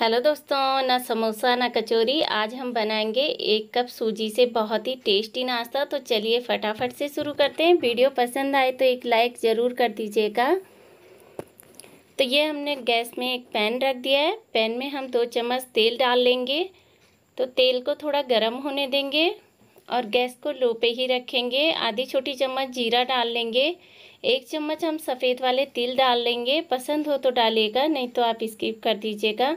hello दोस्तों ना समोसा ना कचौरी आज हम बनाएंगे एक कप सूजी से बहुत ही टेस्टी नाश्ता तो चलिए फटाफट से शुरू करते हैं वीडियो पसंद आए तो एक लाइक ज़रूर कर दीजिएगा तो ये हमने गैस में एक पैन रख दिया है पैन में हम दो चम्मच तेल डाल लेंगे तो तेल को थोड़ा गर्म होने देंगे और गैस को लो पे ही रखेंगे आधी छोटी चम्मच जीरा डाल लेंगे एक चम्मच हम सफ़ेद वाले तिल डाल लेंगे पसंद हो तो डालिएगा नहीं तो आप स्किप कर दीजिएगा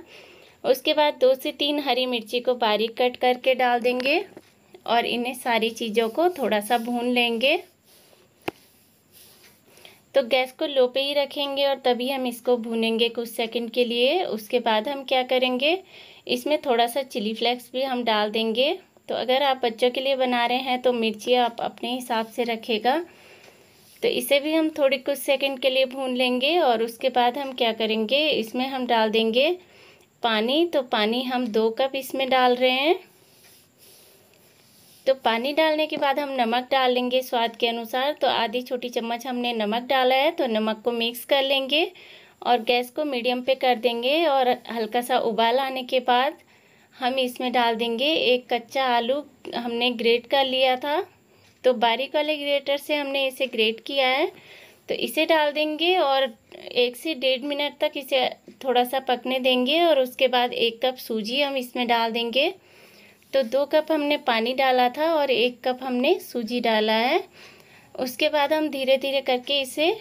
उसके बाद दो से तीन हरी मिर्ची को बारीक कट करके डाल देंगे और इन्हें सारी चीज़ों को थोड़ा सा भून लेंगे तो गैस को लो पे ही रखेंगे और तभी हम इसको भूनेंगे कुछ सेकंड के लिए उसके बाद हम क्या करेंगे इसमें थोड़ा सा चिली फ्लेक्स भी हम डाल देंगे तो अगर आप बच्चों के लिए बना रहे हैं तो मिर्ची आप अपने हिसाब से रखेगा तो इसे भी हम थोड़ी कुछ सेकंड के लिए भून लेंगे और उसके बाद हम क्या करेंगे इसमें हम डाल देंगे पानी तो पानी हम दो कप इसमें डाल रहे हैं तो पानी डालने के बाद हम नमक डाल लेंगे स्वाद के अनुसार तो आधी छोटी चम्मच हमने नमक डाला है तो नमक को मिक्स कर लेंगे और गैस को मीडियम पे कर देंगे और हल्का सा उबाल आने के बाद हम इसमें डाल देंगे एक कच्चा आलू हमने ग्रेट कर लिया था तो बारीक वाले ग्रेटर से हमने इसे ग्रेट किया है तो इसे डाल देंगे और एक से डेढ़ मिनट तक इसे थोड़ा सा पकने देंगे और उसके बाद एक कप सूजी हम इसमें डाल देंगे तो दो कप हमने पानी डाला था और एक कप हमने सूजी डाला है उसके बाद हम धीरे धीरे करके इसे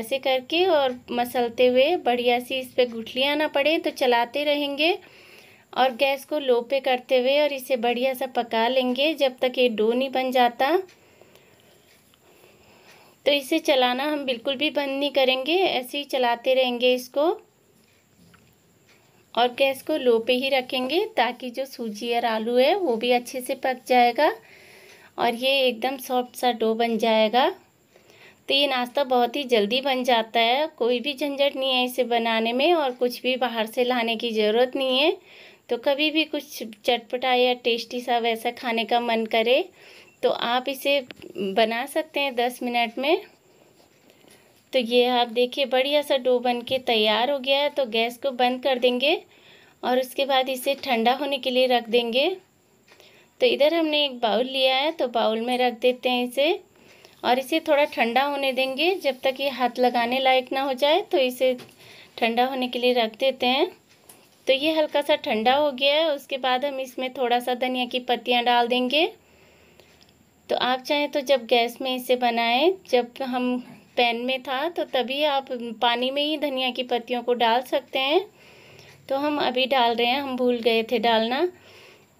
ऐसे करके और मसलते हुए बढ़िया सी इस पर गुठलियाँ ना पड़े तो चलाते रहेंगे और गैस को लो पे करते हुए और इसे बढ़िया सा पका लेंगे जब तक ये डो नहीं बन जाता तो इसे चलाना हम बिल्कुल भी बंद नहीं करेंगे ऐसे ही चलाते रहेंगे इसको और गैस को लो पे ही रखेंगे ताकि जो सूजी और आलू है वो भी अच्छे से पक जाएगा और ये एकदम सॉफ्ट सा डो बन जाएगा तो ये नाश्ता बहुत ही जल्दी बन जाता है कोई भी झंझट नहीं है इसे बनाने में और कुछ भी बाहर से लाने की ज़रूरत नहीं है तो कभी भी कुछ चटपटा या टेस्टी सा वैसा खाने का मन करे तो आप इसे बना सकते हैं दस मिनट में तो ये आप देखिए बढ़िया सा डो बन के तैयार हो गया है तो गैस को बंद कर देंगे और उसके बाद इसे ठंडा होने के लिए रख देंगे तो इधर हमने एक बाउल लिया है तो बाउल में रख देते हैं इसे और इसे थोड़ा ठंडा होने देंगे जब तक ये हाथ लगाने लायक ना हो जाए तो इसे ठंडा होने के लिए रख देते हैं तो ये हल्का सा ठंडा हो गया है उसके बाद हम इसमें थोड़ा सा धनिया की पत्तियाँ डाल देंगे तो आप चाहें तो जब गैस में इसे बनाएं जब हम पैन में था तो तभी आप पानी में ही धनिया की पत्तियों को डाल सकते हैं तो हम अभी डाल रहे हैं हम भूल गए थे डालना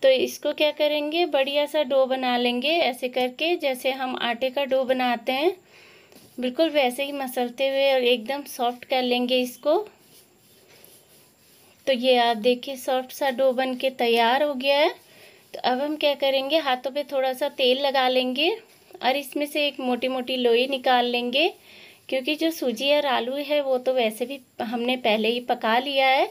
तो इसको क्या करेंगे बढ़िया सा डो बना लेंगे ऐसे करके जैसे हम आटे का डो बनाते हैं बिल्कुल वैसे ही मसलते हुए और एकदम सॉफ्ट कर लेंगे इसको तो ये आप देखिए सॉफ्ट सा डो बन के तैयार हो गया है तो अब हम क्या करेंगे हाथों पे थोड़ा सा तेल लगा लेंगे और इसमें से एक मोटी मोटी लोई निकाल लेंगे क्योंकि जो सूजी और आलू है वो तो वैसे भी हमने पहले ही पका लिया है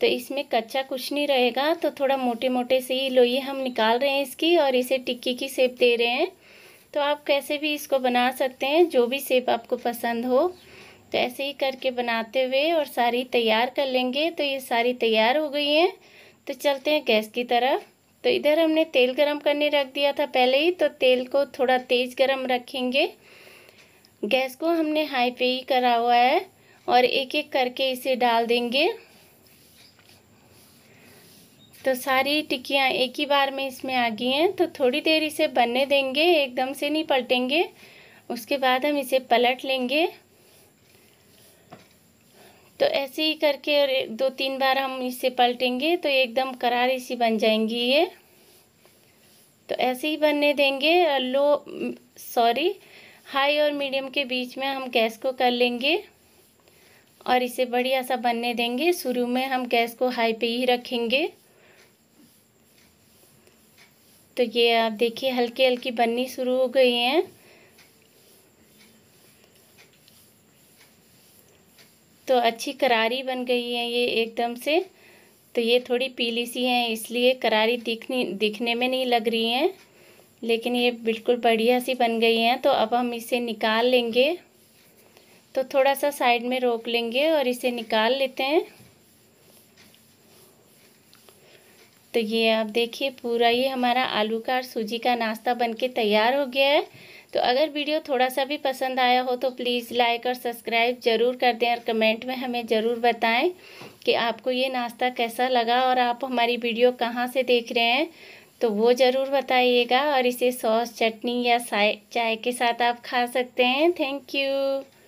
तो इसमें कच्चा कुछ नहीं रहेगा तो थोड़ा मोटे मोटे से ही लोई हम निकाल रहे हैं इसकी और इसे टिक्की की सेप दे रहे हैं तो आप कैसे भी इसको बना सकते हैं जो भी सेप आपको पसंद हो तो ऐसे ही करके बनाते हुए और सारी तैयार कर लेंगे तो ये सारी तैयार हो गई हैं तो चलते हैं गैस की तरफ तो इधर हमने तेल गरम करने रख दिया था पहले ही तो तेल को थोड़ा तेज़ गरम रखेंगे गैस को हमने हाई पे ही करा हुआ है और एक एक करके इसे डाल देंगे तो सारी टिक्कियाँ एक ही बार में इसमें आ गई हैं तो थोड़ी देर इसे बनने देंगे एकदम से नहीं पलटेंगे उसके बाद हम इसे पलट लेंगे तो ऐसे ही करके और दो तीन बार हम इसे पलटेंगे तो एकदम करारी सी बन जाएंगी ये तो ऐसे ही बनने देंगे लो सॉरी हाई और मीडियम के बीच में हम गैस को कर लेंगे और इसे बढ़िया सा बनने देंगे शुरू में हम गैस को हाई पे ही रखेंगे तो ये आप देखिए हल्की हल्की बननी शुरू हो गई हैं तो अच्छी करारी बन गई है ये एकदम से तो ये थोड़ी पीली सी हैं इसलिए करारी दिखनी दिखने में नहीं लग रही हैं लेकिन ये बिल्कुल बढ़िया सी बन गई हैं तो अब हम इसे निकाल लेंगे तो थोड़ा सा साइड में रोक लेंगे और इसे निकाल लेते हैं तो ये आप देखिए पूरा ये हमारा आलू का और सूजी का नाश्ता बनके तैयार हो गया है तो अगर वीडियो थोड़ा सा भी पसंद आया हो तो प्लीज़ लाइक और सब्सक्राइब ज़रूर कर दें और कमेंट में हमें ज़रूर बताएं कि आपको ये नाश्ता कैसा लगा और आप हमारी वीडियो कहाँ से देख रहे हैं तो वो ज़रूर बताइएगा और इसे सॉस चटनी या चाय के साथ आप खा सकते हैं थैंक यू